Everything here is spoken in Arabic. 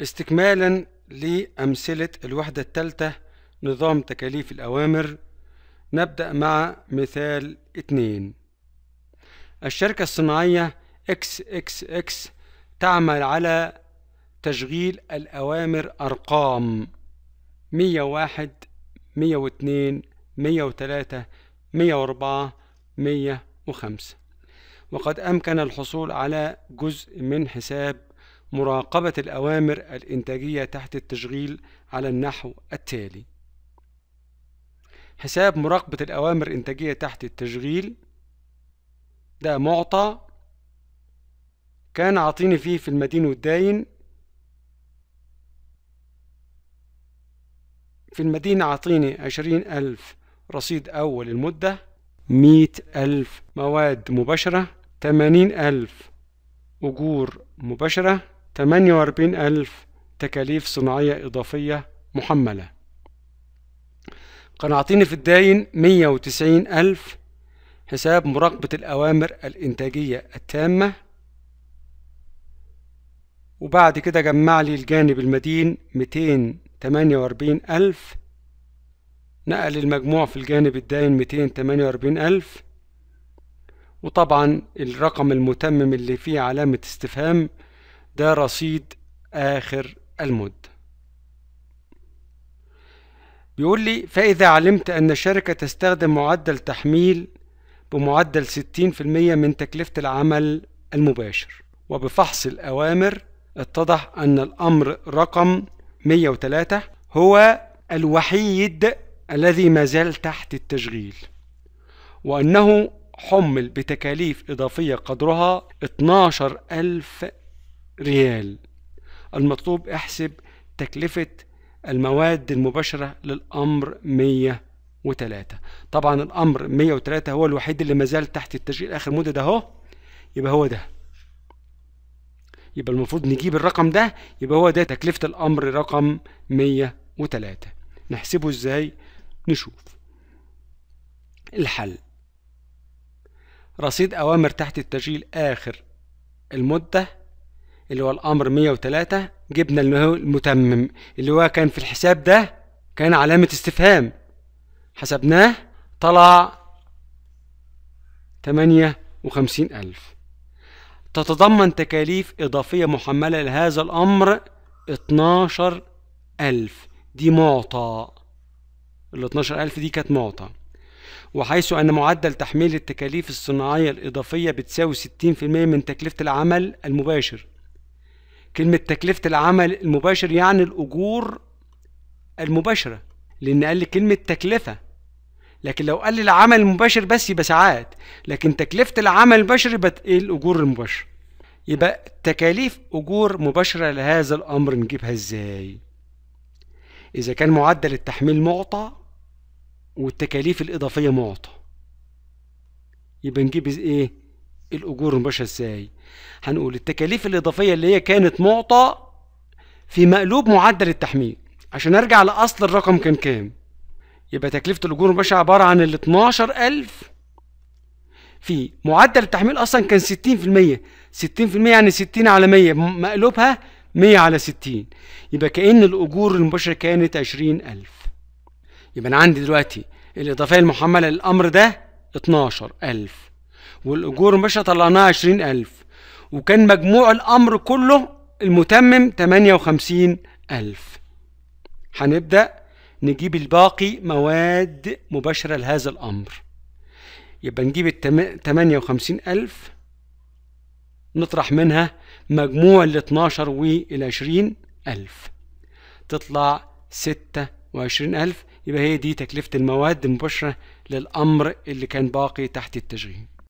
استكمالا لأمثلة الوحدة الثالثة نظام تكاليف الأوامر نبدأ مع مثال اتنين الشركة الصناعية XXX تعمل على تشغيل الأوامر أرقام 101 102 103 104 105 وقد أمكن الحصول على جزء من حساب مراقبة الأوامر الإنتاجية تحت التشغيل على النحو التالي حساب مراقبة الأوامر الإنتاجية تحت التشغيل ده معطى كان عاطيني فيه في المدين والداين في المدينة عاطيني عشرين ألف رصيد أول المدة مية ألف مواد مباشرة تمانين ألف أجور مباشرة 48 ألف تكاليف صناعية إضافية محملة قناعتين في الداين 190 ألف حساب مراقبة الأوامر الإنتاجية التامة وبعد كده جمع لي الجانب المدين 248 ألف نقل المجموع في الجانب الداين 248 ألف وطبعا الرقم المتمم اللي فيه علامة استفهام ده رصيد آخر المد بيقول لي فإذا علمت أن الشركة تستخدم معدل تحميل بمعدل 60% من تكلفة العمل المباشر وبفحص الأوامر اتضح أن الأمر رقم 103 هو الوحيد الذي ما زال تحت التشغيل وأنه حمل بتكاليف إضافية قدرها 12000 ريال المطلوب احسب تكلفة المواد المباشرة للأمر 103 طبعا الأمر 103 هو الوحيد اللي مازال تحت التشغيل آخر مدة ده أهو يبقى هو ده يبقى المفروض نجيب الرقم ده يبقى هو ده تكلفة الأمر رقم 103 نحسبه ازاي نشوف الحل رصيد أوامر تحت التشغيل آخر المدة اللي هو الامر 103 جبنا اللي هو المتمم اللي هو كان في الحساب ده كان علامة استفهام حسبناه طلع 58000 تتضمن تكاليف إضافية محملة لهذا الأمر 12000 دي معطى ال 12000 دي كانت معطى وحيث أن معدل تحميل التكاليف الصناعية الإضافية بتساوي 60% من تكلفة العمل المباشر كلمة تكلفة العمل المباشر يعني الأجور المباشرة لأن قال لي كلمة تكلفة لكن لو قال لي العمل المباشر بس يبقى ساعات لكن تكلفة العمل المباشر يبقى إيه الأجور المباشرة يبقى تكاليف أجور مباشرة لهذا الأمر نجيبها إزاي؟ إذا كان معدل التحميل معطى والتكاليف الإضافية معطى يبقى نجيب إيه؟ الاجور المباشره ازاي هنقول التكاليف الاضافيه اللي هي كانت معطى في مقلوب معدل التحميل عشان ارجع لاصل الرقم كان كام يبقى تكلفه الاجور المباشره عباره عن ال 12000 في معدل التحميل اصلا كان 60% 60% يعني 60 على 100 مقلوبها 100 على 60 يبقى كأن الأجور المباشرة كانت 20000 يبقى أنا عندي دلوقتي الإضافية المحملة للأمر ده 12000 والأجور مشى طلعناها 20000 وكان مجموع الأمر كله المتمم 58000 هنبدأ نجيب الباقي مواد مباشرة لهذا الأمر يبقى نجيب ال 58000 نطرح منها مجموع ال 12 وال 20 ألف تطلع 26000 يبقى هي دي تكلفة المواد المباشرة للأمر اللي كان باقي تحت التشغيل